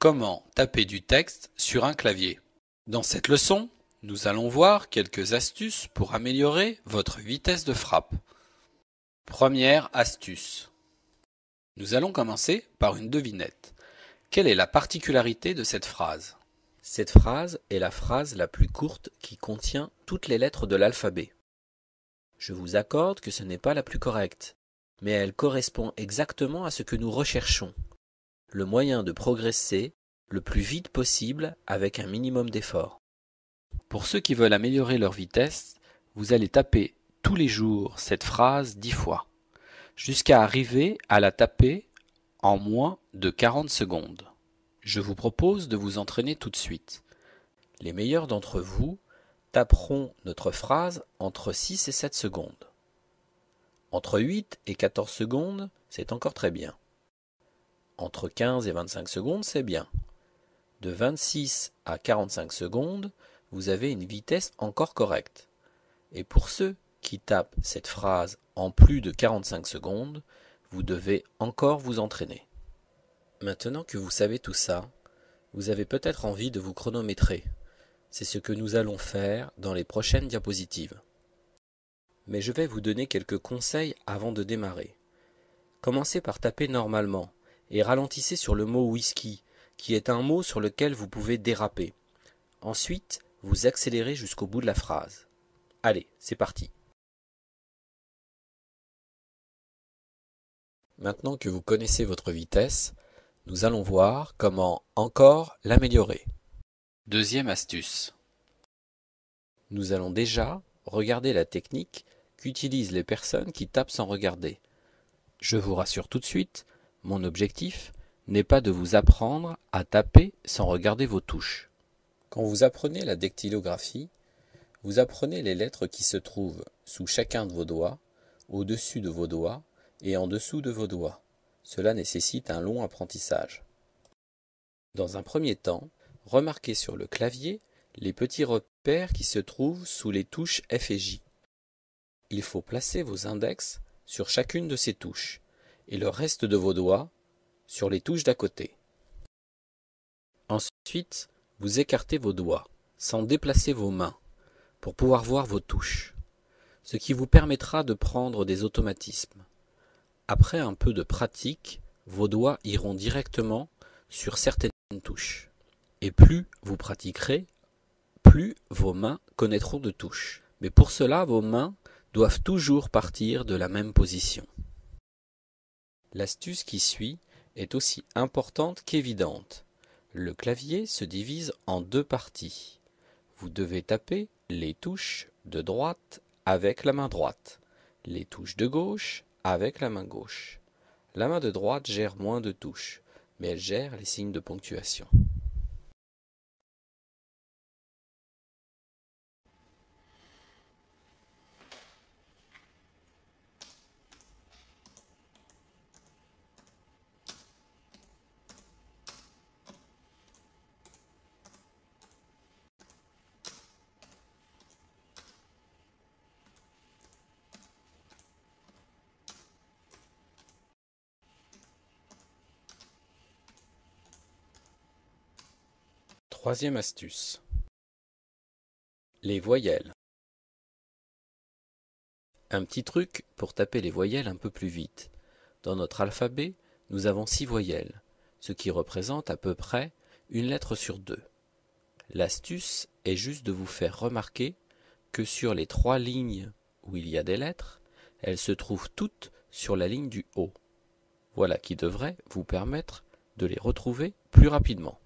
Comment taper du texte sur un clavier Dans cette leçon, nous allons voir quelques astuces pour améliorer votre vitesse de frappe. Première astuce. Nous allons commencer par une devinette. Quelle est la particularité de cette phrase Cette phrase est la phrase la plus courte qui contient toutes les lettres de l'alphabet. Je vous accorde que ce n'est pas la plus correcte, mais elle correspond exactement à ce que nous recherchons le moyen de progresser le plus vite possible avec un minimum d'effort. Pour ceux qui veulent améliorer leur vitesse, vous allez taper tous les jours cette phrase dix fois, jusqu'à arriver à la taper en moins de 40 secondes. Je vous propose de vous entraîner tout de suite. Les meilleurs d'entre vous taperont notre phrase entre 6 et 7 secondes. Entre 8 et 14 secondes, c'est encore très bien. Entre 15 et 25 secondes, c'est bien. De 26 à 45 secondes, vous avez une vitesse encore correcte. Et pour ceux qui tapent cette phrase en plus de 45 secondes, vous devez encore vous entraîner. Maintenant que vous savez tout ça, vous avez peut-être envie de vous chronométrer. C'est ce que nous allons faire dans les prochaines diapositives. Mais je vais vous donner quelques conseils avant de démarrer. Commencez par taper normalement, et ralentissez sur le mot whisky, qui est un mot sur lequel vous pouvez déraper. Ensuite, vous accélérez jusqu'au bout de la phrase. Allez, c'est parti. Maintenant que vous connaissez votre vitesse, nous allons voir comment encore l'améliorer. Deuxième astuce. Nous allons déjà regarder la technique qu'utilisent les personnes qui tapent sans regarder. Je vous rassure tout de suite, mon objectif n'est pas de vous apprendre à taper sans regarder vos touches. Quand vous apprenez la dactylographie, vous apprenez les lettres qui se trouvent sous chacun de vos doigts, au-dessus de vos doigts et en dessous de vos doigts. Cela nécessite un long apprentissage. Dans un premier temps, remarquez sur le clavier les petits repères qui se trouvent sous les touches F et J. Il faut placer vos index sur chacune de ces touches et le reste de vos doigts sur les touches d'à côté. Ensuite, vous écartez vos doigts sans déplacer vos mains pour pouvoir voir vos touches, ce qui vous permettra de prendre des automatismes. Après un peu de pratique, vos doigts iront directement sur certaines touches. Et plus vous pratiquerez, plus vos mains connaîtront de touches. Mais pour cela, vos mains doivent toujours partir de la même position. L'astuce qui suit est aussi importante qu'évidente. Le clavier se divise en deux parties. Vous devez taper les touches de droite avec la main droite, les touches de gauche avec la main gauche. La main de droite gère moins de touches, mais elle gère les signes de ponctuation. Troisième astuce. Les voyelles. Un petit truc pour taper les voyelles un peu plus vite. Dans notre alphabet, nous avons six voyelles, ce qui représente à peu près une lettre sur deux. L'astuce est juste de vous faire remarquer que sur les trois lignes où il y a des lettres, elles se trouvent toutes sur la ligne du haut. Voilà qui devrait vous permettre de les retrouver plus rapidement.